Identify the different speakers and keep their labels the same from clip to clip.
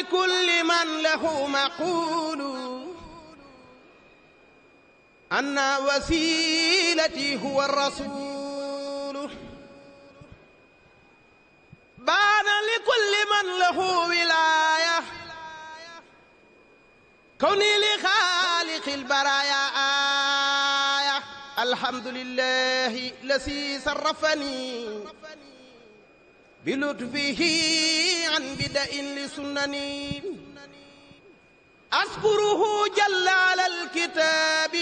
Speaker 1: لكل من له مقول أن وسيلتي هو الرسول بان لكل من له ولاية كوني لخالق البرايا آية الحمد لله الذي صرفني بلطفه عن بدء لسنني أشكره جل على الكتاب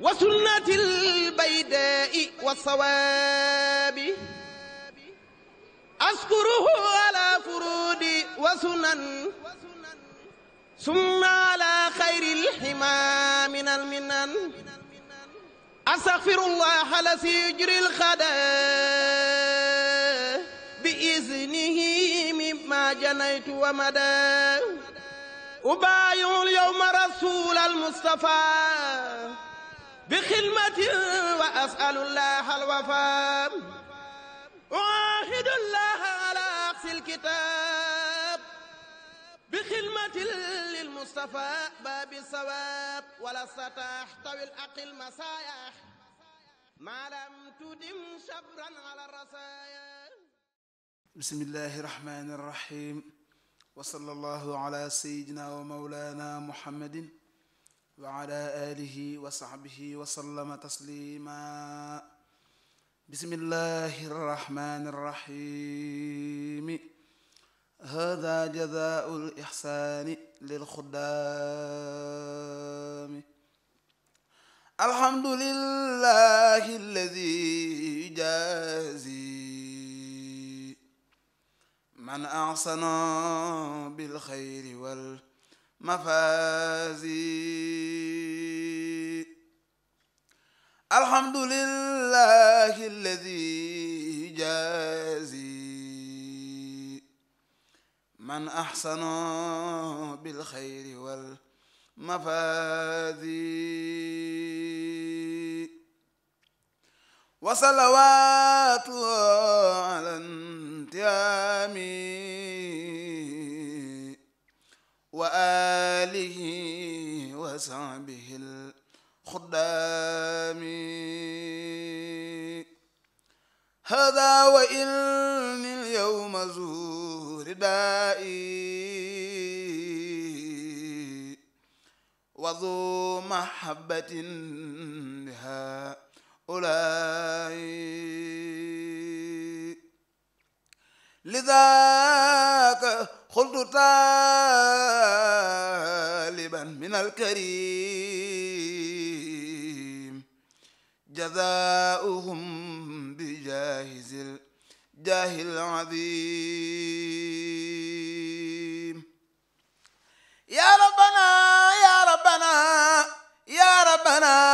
Speaker 1: وسنة البيداء والصواب أشكره على فرود وسنن ثم على خير الحمى من المنن أستغفر الله لسجر الخدام جنيت ومدى أبايع اليوم رسول المصطفى بخدمة وأسأل الله الوفاء أعاهد الله على أخذ الكتاب بخدمة للمصطفى باب الصواب ولست أحتوي الأقل مسايح ما لم تدم شبرا على الرسايا
Speaker 2: بسم الله الرحمن الرحيم وصلى الله على سيدنا ومولانا محمد وعلى آله وصحبه وسلم تسليما بسم الله الرحمن الرحيم هذا جزاء الإحسان للخدام الحمد لله الذي جازي من أحسن بالخير والمفاز الحمد لله الذي جازي من أحسن بالخير والمفاز وصلوات على النبي الإسلام وآله وصحبه الخدام هذا وإن اليوم زور دائي وذو محبة لها أولئك لذاك خلت طالبا من الكريم جزاؤهم بجاهز الجاه العظيم يا ربنا يا ربنا يا ربنا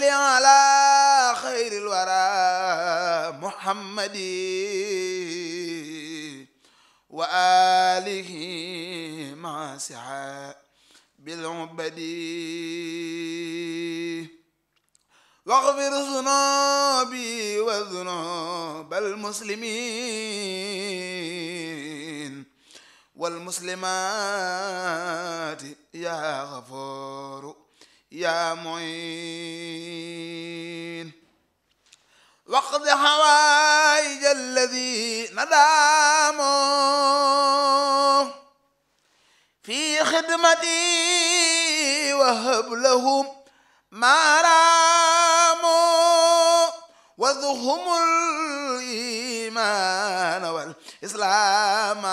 Speaker 2: صل على خير الورى محمد وآله مع سعى بالعبد واغفر ذنوبي وذنوب المسلمين والمسلمات يا غفور يا معين واقض حوائج الذي نداموا في خدمتي وهب لهم ما راموا وذهم الإيمان والإسلام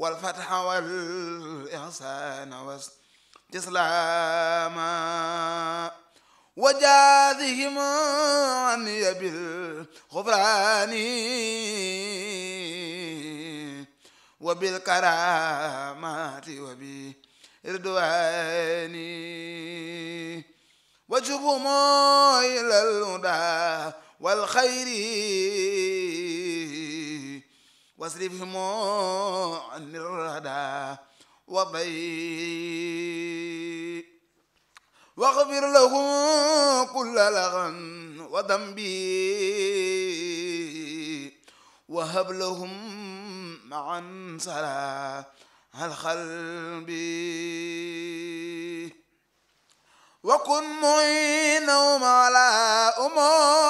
Speaker 2: والفتح والإحسان والاستسلام وجازهم عني بالغفران وبالكرامات وبالردوان وجبهم إلى الهدى والخير واصرفهم عن الردى وبي واغفر لهم كل لغن وذنبي وهب لهم معا صلاة القلب وكن معينهم على أمور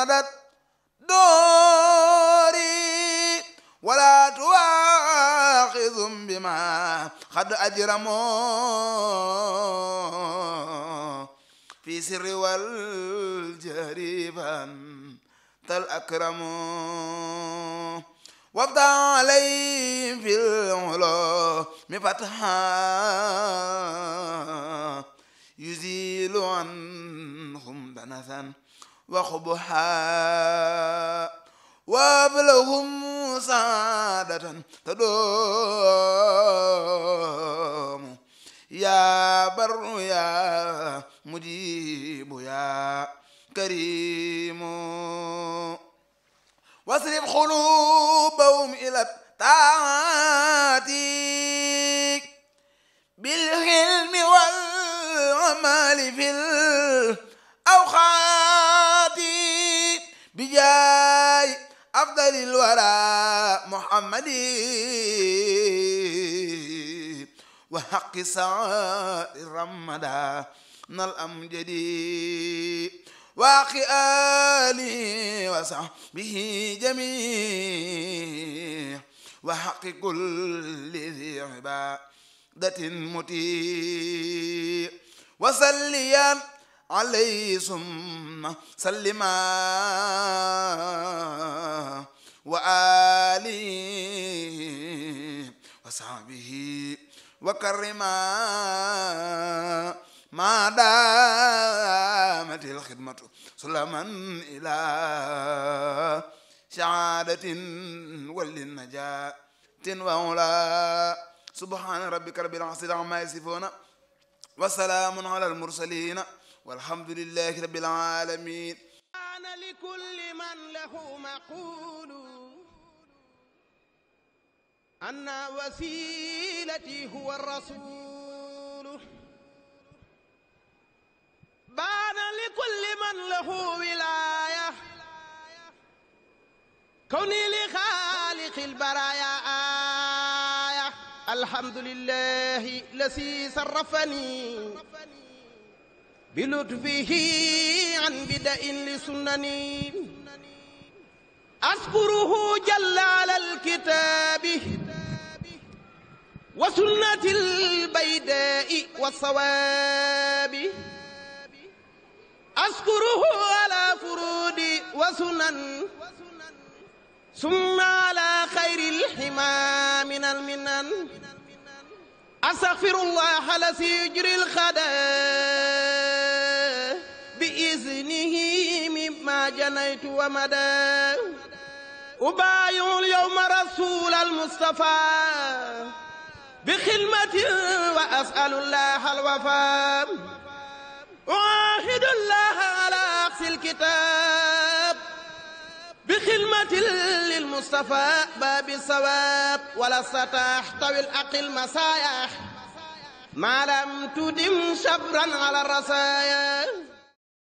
Speaker 2: صمدت دوري ولا تواخذهم بما قد أجرموا في سر والجهر فأنت الأكرم وابدع عليهم في العلوم فتحا يزيل عنهم دنثا وخبها وابلغهم سعادة تدوم يا بر يا مجيب يا كريم واسرب قلوبهم إلى طاعتك بالحلم والعمل في الأوقات للورى محمد وحق سائر الرمدا نال الأمجد واقي آله وصحبه جميع وحق كل ذي عبادة متي وسليا عليه ثم سلما وآله وصحبه وكرم ما دامت الخدمة سلما إلى سعادة وللنجاة وعلا سبحان ربك رب العزة عما يصفون وسلام على المرسلين والحمد لله رب العالمين
Speaker 1: لكل من له مقول أن وسيلتي هو الرسول بان لكل من له ولاية كوني لخالق البرايا آية الحمد لله الذي صرفني بلطفه عن بدء لسنني أذكره جل على الكتاب وسنة البيداء والصواب أذكره على فرود وسنن ثم على خير الحمى من المنن أستغفر الله لسجر يجري الخدا بإذنه مما جنيت ومدى أبايع اليوم رسول المصطفى بخلمة وأسأل الله الوفاء أعاهد الله على أخذ الكتاب بخلمة للمصطفى باب الصواب ولست تحتوي الأقل مسايح ما لم تدم شبرا على الرسايا